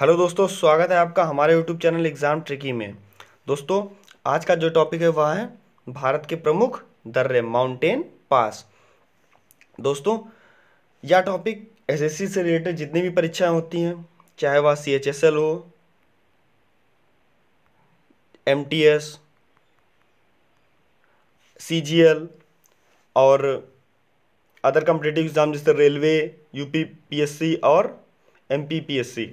hello दोस्तों स्वागत है आपका हमारे यूट्यूब चैनल एग्ज़ाम ट्रिकी में दोस्तों आज का जो टॉपिक है वह है भारत के प्रमुख दर्रे माउंटेन पास दोस्तों यह टॉपिक एसएससी से रिलेटेड जितनी भी परीक्षाएं होती हैं चाहे वह सी एच एस एल हो M T S C G L और अदर कम्पिटेटिव एग्ज़ाम जैसे railway U P P S C और M P P S C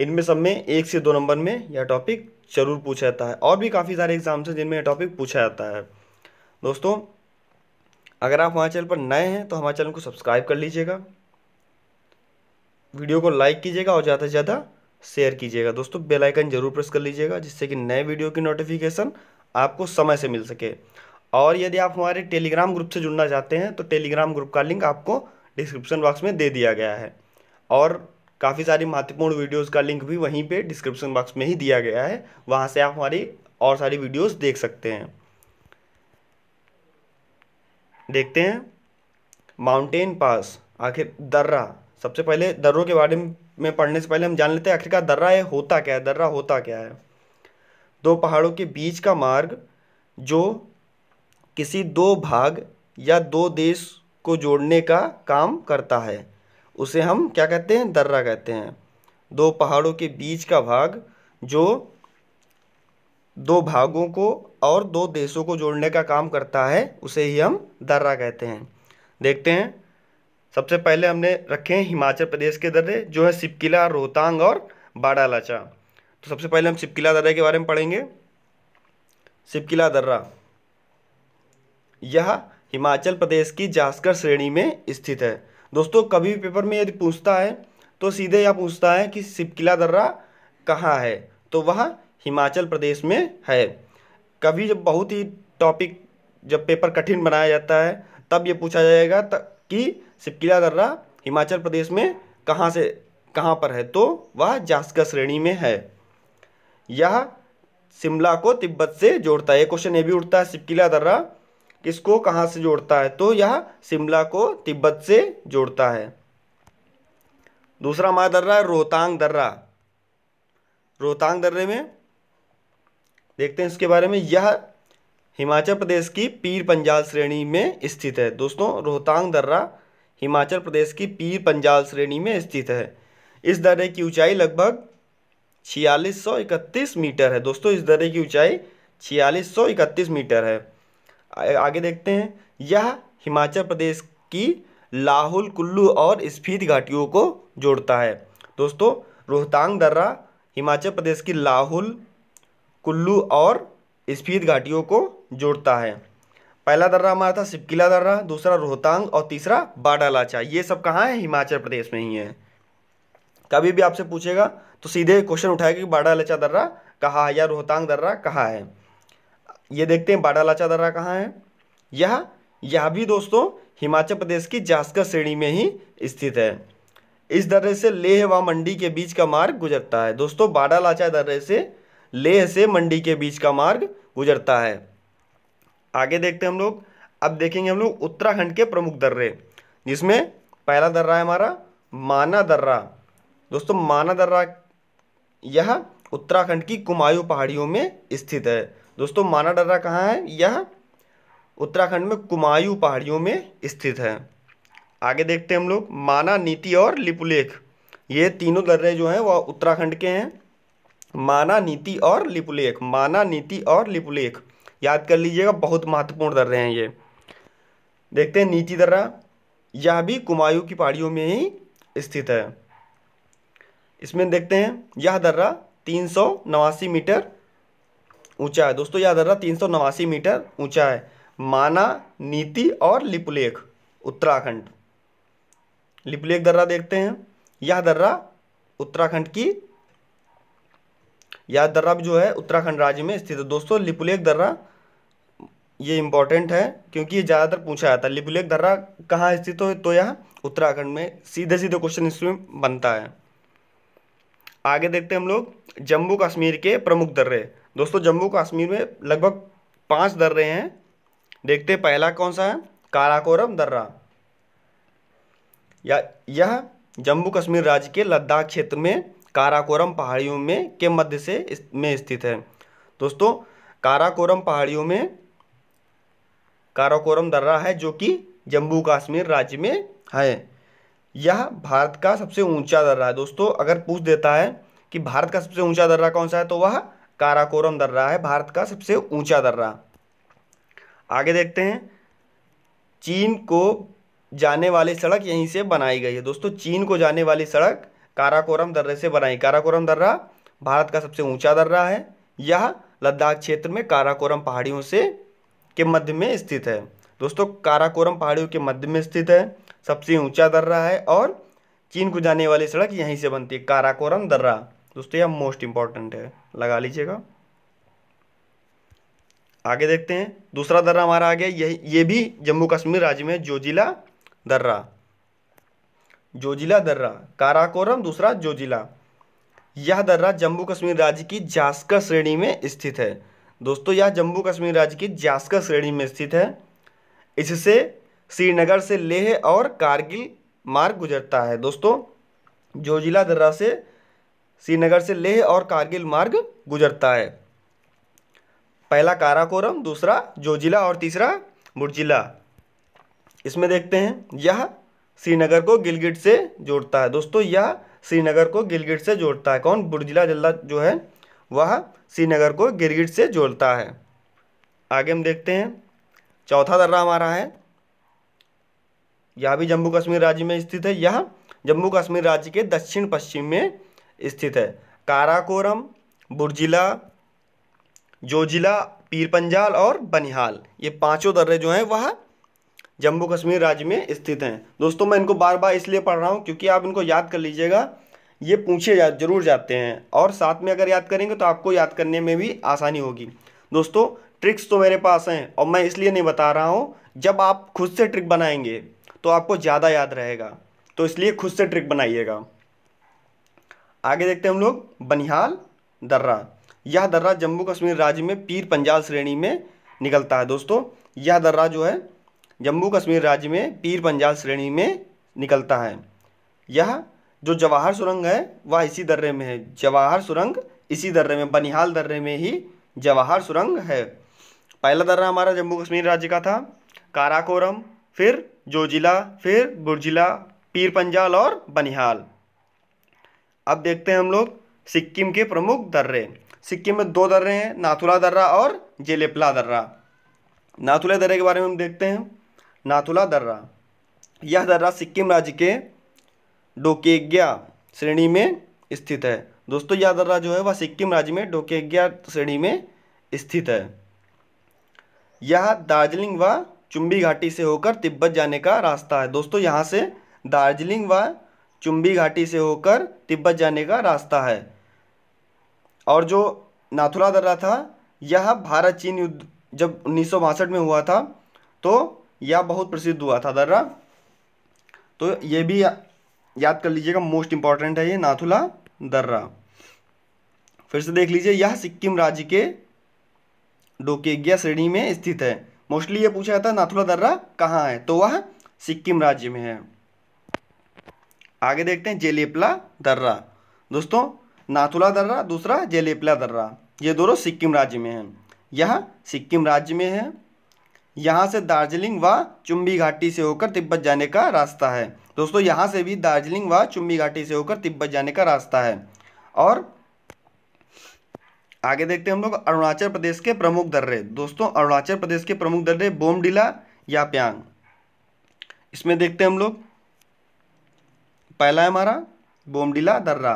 इनमें सब में एक से दो नंबर में यह टॉपिक जरूर पूछा जाता है और भी काफ़ी सारे एग्जाम्स हैं जिनमें यह टॉपिक पूछा जाता है दोस्तों अगर आप हमारे चैनल पर नए हैं तो हमारे चैनल को सब्सक्राइब कर लीजिएगा वीडियो को लाइक कीजिएगा और ज़्यादा से ज़्यादा शेयर कीजिएगा दोस्तों बेल आइकन जरूर प्रेस कर लीजिएगा जिससे कि नए वीडियो की नोटिफिकेशन आपको समय से मिल सके और यदि आप हमारे टेलीग्राम ग्रुप से जुड़ना चाहते हैं तो टेलीग्राम ग्रुप का लिंक आपको डिस्क्रिप्शन बॉक्स में दे दिया गया है और काफ़ी सारी महत्वपूर्ण वीडियोस का लिंक भी वहीं पे डिस्क्रिप्शन बॉक्स में ही दिया गया है वहाँ से आप हमारी और सारी वीडियोस देख सकते हैं देखते हैं माउंटेन पास आखिर दर्रा सबसे पहले दर्रों के बारे में पढ़ने से पहले हम जान लेते हैं आखिरकार दर्रा है होता क्या है दर्रा होता क्या है दो पहाड़ों के बीच का मार्ग जो किसी दो भाग या दो देश को जोड़ने का काम करता है उसे हम क्या कहते हैं दर्रा कहते हैं दो पहाड़ों के बीच का भाग जो दो भागों को और दो देशों को जोड़ने का काम करता है उसे ही हम दर्रा कहते हैं देखते हैं सबसे पहले हमने रखे हैं हिमाचल प्रदेश के दर्रे जो है सिपकिला रोहतांग और बाड़ालाचा तो सबसे पहले हम सिपकिला दर्रे के बारे में पढ़ेंगे सिपकिला दर्रा यह हिमाचल प्रदेश की जास्कर श्रेणी में स्थित है दोस्तों कभी भी पेपर में यदि पूछता है तो सीधे यह पूछता है कि सिपकिला दर्रा कहाँ है तो वह हिमाचल प्रदेश में है कभी जब बहुत ही टॉपिक जब पेपर कठिन बनाया जाता है तब ये पूछा जाएगा कि सिपकिला दर्रा हिमाचल प्रदेश में कहाँ से कहाँ पर है तो वह जास्का श्रेणी में है यह शिमला को तिब्बत से जोड़ता है क्वेश्चन ये भी उठता है सिपकिला दर्रा किसको कहाँ से जोड़ता है तो यह शिमला को तिब्बत से जोड़ता है दूसरा हमारा दर्रा है रोहतांग दर्रा रोहतांग दर्रे में देखते हैं इसके बारे में यह हिमाचल प्रदेश की पीर पंजाल श्रेणी में स्थित है दोस्तों रोहतांग दर्रा हिमाचल प्रदेश की पीर पंजाल श्रेणी में स्थित है इस दर्रे की ऊंचाई लगभग छियालीस मीटर है दोस्तों इस दर्रे की ऊंचाई छियालीस मीटर है आगे देखते हैं यह हिमाचल प्रदेश की लाहुल कुल्लू और स्फीत घाटियों को जोड़ता है दोस्तों रोहतांग दर्रा हिमाचल प्रदेश की लाहुल कुल्लू और स्फीत घाटियों को जोड़ता है पहला दर्रा हमारा था सिपकिला दर्रा दूसरा रोहतांग और तीसरा बाडालाचा ये सब कहाँ है हिमाचल प्रदेश में ही है कभी भी आपसे पूछेगा तो सीधे क्वेश्चन उठाएगा कि बाडालाचा दर्रा कहाँ है या रोहतांग दर्रा कहाँ है ये देखते हैं बाडालाचा दर्रा कहाँ है यह यह भी दोस्तों हिमाचल प्रदेश की जास्कर श्रेणी में ही स्थित है इस दर्रे से लेह व मंडी के बीच का मार्ग गुजरता है दोस्तों बाडालाचा दर्रे से लेह से मंडी के बीच का मार्ग गुजरता है आगे देखते हैं हम लोग अब देखेंगे हम लोग उत्तराखंड के प्रमुख दर्रे जिसमें पहला दर्रा है हमारा माना दर्रा दोस्तों माना दर्रा यह उत्तराखंड की कुमायूं पहाड़ियों में स्थित है दोस्तों माना डर्रा कहाँ है यह उत्तराखंड में कुमायूं पहाड़ियों में स्थित है आगे देखते हैं हम लोग माना नीति और लिपुलेख ये तीनों दर्रे जो हैं वह उत्तराखंड के हैं माना नीति और लिपुलेख माना नीति और लिपुलेख याद कर लीजिएगा बहुत महत्वपूर्ण दर्रे हैं ये देखते हैं नीति दर्रा यह भी कुमायूं की पहाड़ियों में ही स्थित है इसमें देखते हैं यह दर्रा तीन सौ नवासी मीटर ऊंचा है दोस्तों याद रखना तीन सौ नवासी मीटर ऊंचा है माना नीति और लिपुलेख उत्तराखंड लिपुलेख दर्रा देखते हैं यह दर्रा उत्तराखंड की यह दर्रा जो है उत्तराखंड राज्य में स्थित है दोस्तों लिपुलेख दर्रा ये इम्पॉर्टेंट है क्योंकि ये ज़्यादातर पूछा जाता है लिपुलेख दर्रा कहाँ स्थित हो तो यह उत्तराखंड में सीधे सीधे क्वेश्चन इसमें बनता है आगे देखते हैं हम लोग जम्मू कश्मीर के प्रमुख दर्रे दोस्तों जम्मू कश्मीर में लगभग पांच दर्रे हैं देखते पहला कौन सा है काराकोरम दर्रा या यह जम्मू कश्मीर राज्य के लद्दाख क्षेत्र में काराकोरम पहाड़ियों में के मध्य से में स्थित है दोस्तों काराकोरम पहाड़ियों में काराकोरम दर्रा है जो कि जम्मू कश्मीर राज्य में है यह भारत का सबसे ऊंचा दर्रा है दोस्तों अगर पूछ देता है कि भारत का सबसे ऊंचा दर्रा कौन सा है तो वह काराकोरम दर्रा है भारत का सबसे ऊंचा दर्रा आगे देखते हैं चीन को जाने वाली सड़क यहीं से बनाई गई है दोस्तों चीन को जाने वाली सड़क काराकोरम दर्रे से बनाई काराकोरम दर्रा भारत का सबसे ऊंचा दर्रा है यह लद्दाख क्षेत्र में काराकोरम पहाड़ियों से के मध्य में स्थित है दोस्तों काराकोरम पहाड़ियों के मध्य में स्थित है सबसे ऊंचा दर्रा है और चीन को जाने वाली सड़क यहीं से बनती है काराकोरम दर्रा दोस्तों यह मोस्ट इंपॉर्टेंट है लगा लीजिएगा आगे देखते हैं दूसरा दर्रा हमारा आ गया यही ये भी जम्मू कश्मीर राज्य में जोजिला दर्रा जोजिला दर्रा काराकोरम दूसरा जोजिला यह दर्रा जम्मू कश्मीर राज्य की जास्कर श्रेणी में स्थित है दोस्तों यह जम्मू कश्मीर राज्य की जास्कर श्रेणी में स्थित है इससे श्रीनगर से लेह और कारगिल मार्ग गुजरता है दोस्तों जोजिला दर्रा से श्रीनगर से लेह और कारगिल मार्ग गुजरता है पहला काराकोरम दूसरा जोजिला और तीसरा मुरजिला इसमें देखते हैं यह श्रीनगर को गिलगिट से जोड़ता है दोस्तों यह श्रीनगर को गिलगिट से जोड़ता है कौन बुरजिला जिला जो है वह श्रीनगर को गिलगिट से जोड़ता है आगे हम देखते हैं चौथा दर्रा हमारा है यह भी जम्मू कश्मीर राज्य में स्थित है यह जम्मू कश्मीर राज्य के दक्षिण पश्चिम में स्थित है काराकोरम बुरजिला जोजिला पीर पंजाल और बनिहाल ये पांचों दर्रे जो हैं वह जम्मू कश्मीर राज्य में स्थित हैं दोस्तों मैं इनको बार बार इसलिए पढ़ रहा हूँ क्योंकि आप इनको याद कर लीजिएगा ये पूछे जा जरूर जाते हैं और साथ में अगर याद करेंगे तो आपको याद करने में भी आसानी होगी दोस्तों ट्रिक्स तो मेरे पास हैं और मैं इसलिए नहीं बता रहा हूँ जब आप खुद से ट्रिक बनाएंगे तो आपको ज़्यादा याद रहेगा तो इसलिए खुद से ट्रिक बनाइएगा आगे देखते हैं हम लोग बनिहाल दर्रा यह दर्रा जम्मू कश्मीर राज्य में पीर पंजाल श्रेणी में निकलता है दोस्तों यह दर्रा जो है जम्मू कश्मीर राज्य में पीर पंजाल श्रेणी में निकलता है यह जो जवाहर सुरंग है वह इसी दर्रे में है जवाहर सुरंग इसी दर्रे में बनिहाल दर्रे में ही जवाहर सुरंग है पहला दर्रा हमारा जम्मू कश्मीर राज्य का था काराकोरम फिर जोजिला फिर बुरजिला पीर पंजाल और बनिहाल अब देखते हैं हम लोग सिक्किम के प्रमुख दर्रे सिक्किम में दो दर्रे हैं नाथुला दर्रा और जेलेपला दर्रा नाथुला दर्रे के बारे में हम देखते हैं नाथुला दर्रा यह दर्रा सिक्किम राज्य के डोकेग्या श्रेणी में स्थित है दोस्तों यह दर्रा जो है वह सिक्किम राज्य में डोकेग्या श्रेणी में स्थित है यह दार्जिलिंग व चुंबी घाटी से होकर तिब्बत जाने का रास्ता है दोस्तों यहाँ से दार्जिलिंग व चुम्बी घाटी से होकर तिब्बत जाने का रास्ता है और जो नाथुला दर्रा था यह भारत चीन युद्ध जब उन्नीस में हुआ था तो यह बहुत प्रसिद्ध हुआ था दर्रा तो ये भी याद कर लीजिएगा मोस्ट इम्पॉर्टेंट है ये नाथुला दर्रा फिर से देख लीजिए यह सिक्किम राज्य के डोकेग्या श्रेणी में स्थित है मोस्टली ये पूछा जाता है नाथुला दर्रा कहाँ है तो वह सिक्किम राज्य में है आगे देखते हैं जेलेपला दर्रा दोस्तों नाथुला दर्रा दूसरा जेलेपला दर्रा ये दोनों सिक्किम राज्य में हैं यह सिक्किम राज्य में है यहाँ से दार्जिलिंग व चुम्बी घाटी से होकर तिब्बत जाने का रास्ता है दोस्तों यहाँ से भी दार्जिलिंग व चुम्बी घाटी से होकर तिब्बत जाने का रास्ता है और आगे देखते हैं हम लोग अरुणाचल प्रदेश के प्रमुख दर्रे दोस्तों अरुणाचल प्रदेश के प्रमुख दर्रे बोमडिला या प्यांग इसमें देखते हैं हम लोग पहला है हमारा बोमडिला दर्रा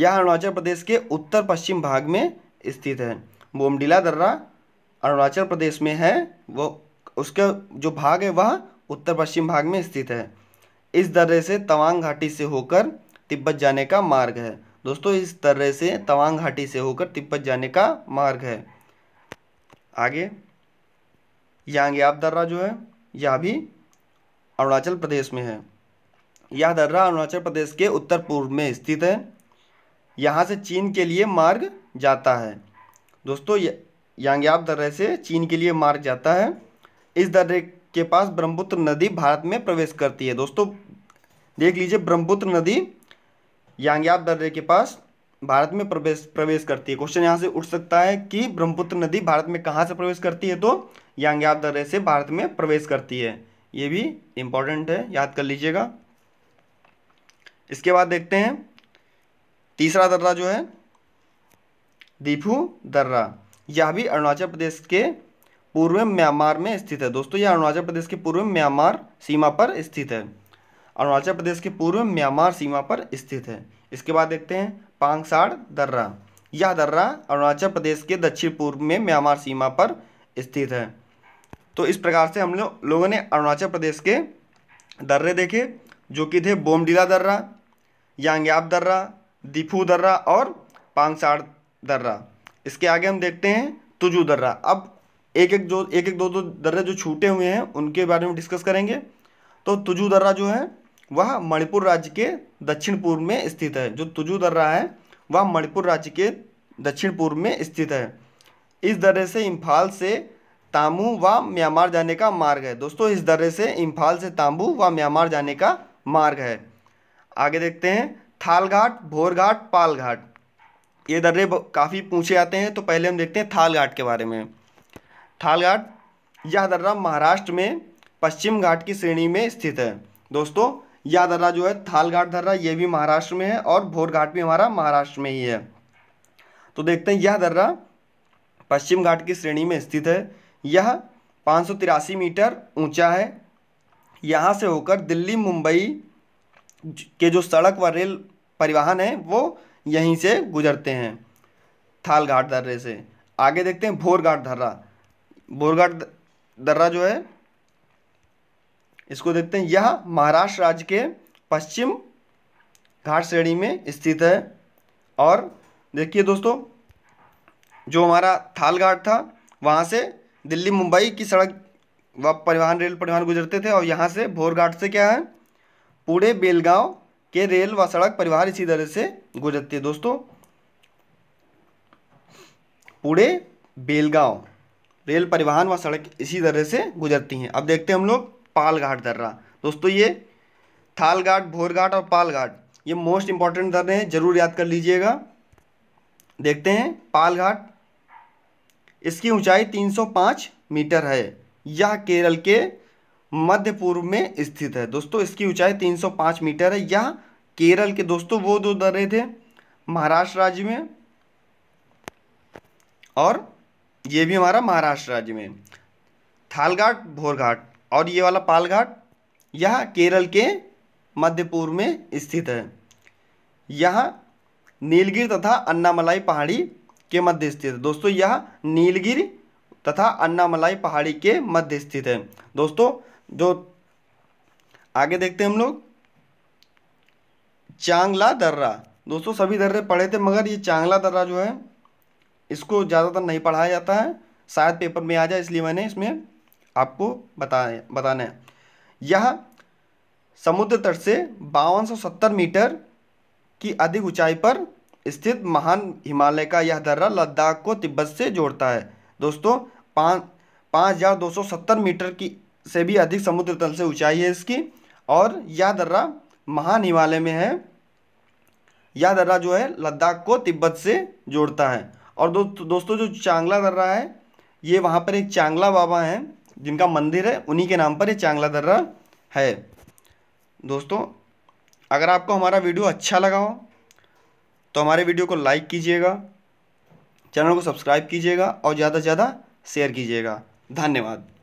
यह अरुणाचल प्रदेश के उत्तर पश्चिम भाग में स्थित है बोमडिला दर्रा अरुणाचल प्रदेश में है वो उसका जो भाग है वह उत्तर पश्चिम भाग में स्थित है इस दर्रे से तवांग घाटी से होकर तिब्बत जाने का मार्ग है दोस्तों इस दर्रे से तवांग घाटी से होकर तिब्बत जाने का मार्ग है आगे यांग्याप दर्रा जो है यह भी अरुणाचल प्रदेश में है यह दर्रा अरुणाचल प्रदेश के उत्तर पूर्व में स्थित है यहाँ से चीन के लिए मार्ग जाता है दोस्तों यांग्याप दर्रे से चीन के लिए मार्ग जाता है इस दर्रे के पास ब्रह्मपुत्र नदी भारत में प्रवेश करती है दोस्तों देख लीजिए ब्रह्मपुत्र नदी यांग्याप दर्रे के पास भारत में प्रवेश प्रवेश करती है क्वेश्चन यहाँ से उठ सकता है कि ब्रह्मपुत्र नदी भारत में कहाँ से प्रवेश करती है तो यांग्याप दर्रे से भारत में प्रवेश करती है ये भी इम्पॉर्टेंट है याद कर लीजिएगा इसके बाद देखते हैं तीसरा दर्रा जो है दीफू दर्रा यह भी अरुणाचल प्रदेश के पूर्व में म्यांमार में स्थित है दोस्तों यह अरुणाचल प्रदेश के पूर्व में म्यांमार सीमा पर स्थित है अरुणाचल प्रदेश के पूर्व में म्यांमार सीमा पर स्थित है इसके बाद देखते हैं पांगसाड़ दर्रा यह दर्रा अरुणाचल प्रदेश के दक्षिण पूर्व में म्यांमार सीमा पर स्थित है तो इस प्रकार से हम लोगों ने अरुणाचल प्रदेश के दर्रे देखे जो कि थे बोमडीला दर्रा यांग्याप दर्रा दीफू दर्रा और पांगसाड़ दर्रा इसके आगे हम देखते हैं तुजू दर्रा अब एक एक जो एक एक दो दो दर्रे जो छूटे हुए हैं उनके बारे में डिस्कस करेंगे तो तुजू दर्रा जो है वह मणिपुर राज्य के दक्षिण पूर्व में स्थित है जो तुजू दर्रा है वह मणिपुर राज्य के दक्षिण पूर्व में स्थित है इस दर्रे से इम्फाल से तामू व म्यांमार जाने का मार्ग है दोस्तों इस दर्रे से इम्फाल से तांबू व म्यांमार जाने का मार्ग है आगे देखते हैं थाल घाट भोर घाट पाल घाट ये दर्रे काफ़ी पूछे आते हैं तो पहले हम देखते हैं थाल घाट के बारे में थाल घाट यह दर्रा महाराष्ट्र में पश्चिम घाट की श्रेणी में स्थित है दोस्तों यह दर्रा जो है थाल घाट दर्रा ये भी महाराष्ट्र में है और भोर घाट भी हमारा महाराष्ट्र में ही है तो देखते हैं यह दर्रा पश्चिम घाट की श्रेणी में स्थित है यह पाँच मीटर ऊंचा है यहाँ से होकर दिल्ली मुंबई के जो सड़क व रेल परिवहन है वो यहीं से गुजरते हैं थाल घाट दर्रे से आगे देखते हैं भोरघाट दर्रा भोरघाट दर्रा जो है इसको देखते हैं यह महाराष्ट्र राज्य के पश्चिम घाट श्रेणी में स्थित है और देखिए दोस्तों जो हमारा थाल घाट था वहाँ से दिल्ली मुंबई की सड़क व परिवहन रेल परिवहन गुजरते थे और यहाँ से भोरघाट से क्या है पूरे बेलगांव के रेल व सड़क परिवहन इसी तरह से गुजरती है दोस्तों पूरे बेलगांव रेल परिवहन व सड़क इसी तरह से गुजरती हैं अब देखते हैं हम लोग पालघाट दर्रा दोस्तों ये थालघाट भोरघाट और पालघाट ये मोस्ट इंपॉर्टेंट दर्रे हैं जरूर याद कर लीजिएगा देखते हैं पालघाट इसकी ऊंचाई 305 मीटर है यह केरल के मध्य पूर्व में स्थित है दोस्तों इसकी ऊंचाई 305 मीटर है यह केरल के दोस्तों वो दो दर्रे थे महाराष्ट्र राज्य में और ये भी हमारा महाराष्ट्र राज्य में थालघाट भोरघाट और ये वाला पालघाट यह केरल के मध्य पूर्व में स्थित है यह नीलगिर तथा अन्नामलाई पहाड़ी के मध्य स्थित है दोस्तों यह नीलगिरी तथा अन्नामलाई पहाड़ी के मध्य स्थित है दोस्तों जो आगे देखते हैं हम लोग चांगला दर्रा दोस्तों सभी दर्रे पढ़े थे मगर ये चांगला दर्रा जो है इसको ज़्यादातर नहीं पढ़ाया जाता है शायद पेपर में आ जाए इसलिए मैंने इसमें आपको बताया बताना है यह समुद्र तट से बावन मीटर की अधिक ऊंचाई पर स्थित महान हिमालय का यह दर्रा लद्दाख को तिब्बत से जोड़ता है दोस्तों पाँच पाँच हज़ार दो सौ सत्तर मीटर की से भी अधिक समुद्र तल से ऊंचाई है इसकी और यह दर्रा महान हिमालय में है यह दर्रा जो है लद्दाख को तिब्बत से जोड़ता है और दो, दोस्तों जो चांगला दर्रा है ये वहाँ पर एक चांगला बाबा हैं जिनका मंदिर है उन्हीं के नाम पर ये चांगला दर्रा है दोस्तों अगर आपको हमारा वीडियो अच्छा लगा हो तो हमारे वीडियो को लाइक कीजिएगा चैनल को सब्सक्राइब कीजिएगा और ज़्यादा से ज़्यादा शेयर कीजिएगा धन्यवाद